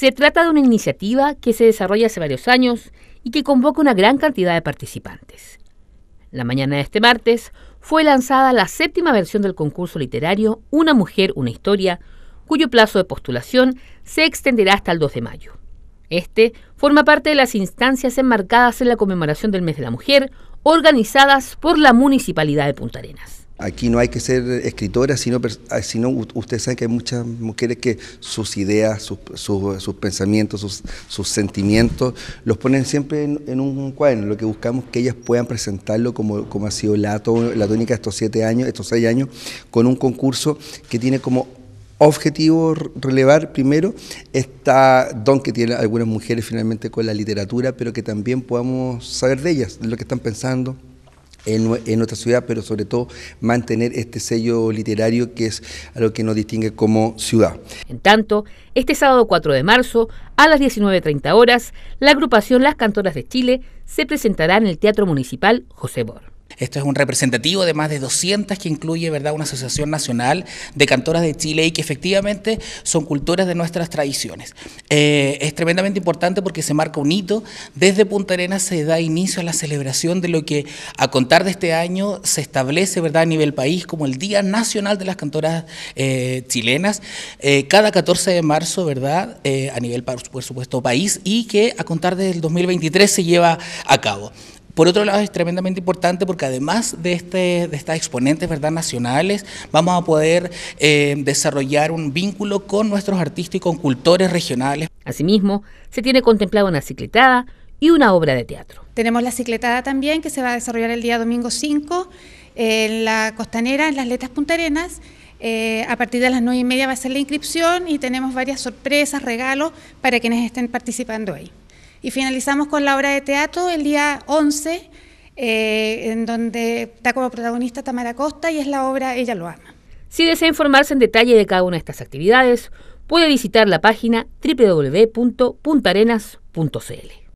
Se trata de una iniciativa que se desarrolla hace varios años y que convoca una gran cantidad de participantes. La mañana de este martes fue lanzada la séptima versión del concurso literario Una mujer, una historia, cuyo plazo de postulación se extenderá hasta el 2 de mayo. Este forma parte de las instancias enmarcadas en la conmemoración del Mes de la Mujer, organizadas por la Municipalidad de Punta Arenas. Aquí no hay que ser escritora, sino, sino ustedes saben que hay muchas mujeres que sus ideas, sus, sus, pensamientos, sus, sentimientos, los ponen siempre en, un cuaderno. Lo que buscamos es que ellas puedan presentarlo como, ha sido la, la tónica de estos siete años, estos seis años, con un concurso que tiene como objetivo relevar primero esta don que tienen algunas mujeres finalmente con la literatura, pero que también podamos saber de ellas, de lo que están pensando, en, nuestra ciudad, pero sobre todo mantener este sello literario que es lo que nos distingue como ciudad. En tanto, este sábado 4 de marzo, a las 19.30 horas, la agrupación Las Cantoras de Chile se presentará en el Teatro Municipal José Bor. Esto es un representativo de más de 200 que incluye ¿verdad? una asociación nacional de cantoras de Chile y que efectivamente son culturas de nuestras tradiciones. Eh, es tremendamente importante porque se marca un hito. Desde Punta Arenas se da inicio a la celebración de lo que a contar de este año se establece ¿verdad? a nivel país como el Día Nacional de las Cantoras eh, Chilenas, eh, cada 14 de marzo, ¿verdad? a nivel, por supuesto, país y que a contar del 2023 se lleva a cabo. Por otro lado, es tremendamente importante porque además de, este, estas exponentes ¿verdad? nacionales, vamos a poder eh, desarrollar un vínculo con nuestros artistas y con cultores regionales. Asimismo, se tiene contemplada una cicletada y una obra de teatro. Tenemos la cicletada también, que se va a desarrollar el día domingo 5 en la costanera, en las letras puntarenas. Eh, a partir de las 9 y media va a ser la inscripción y tenemos varias sorpresas, regalos para quienes estén participando ahí. Y finalizamos con la obra de teatro el día 11, eh, en donde está como protagonista Tamara Costa y es la obra Ella lo ama. Si desea informarse en detalle de cada una de estas actividades, puede visitar la página www.puntarenas.cl.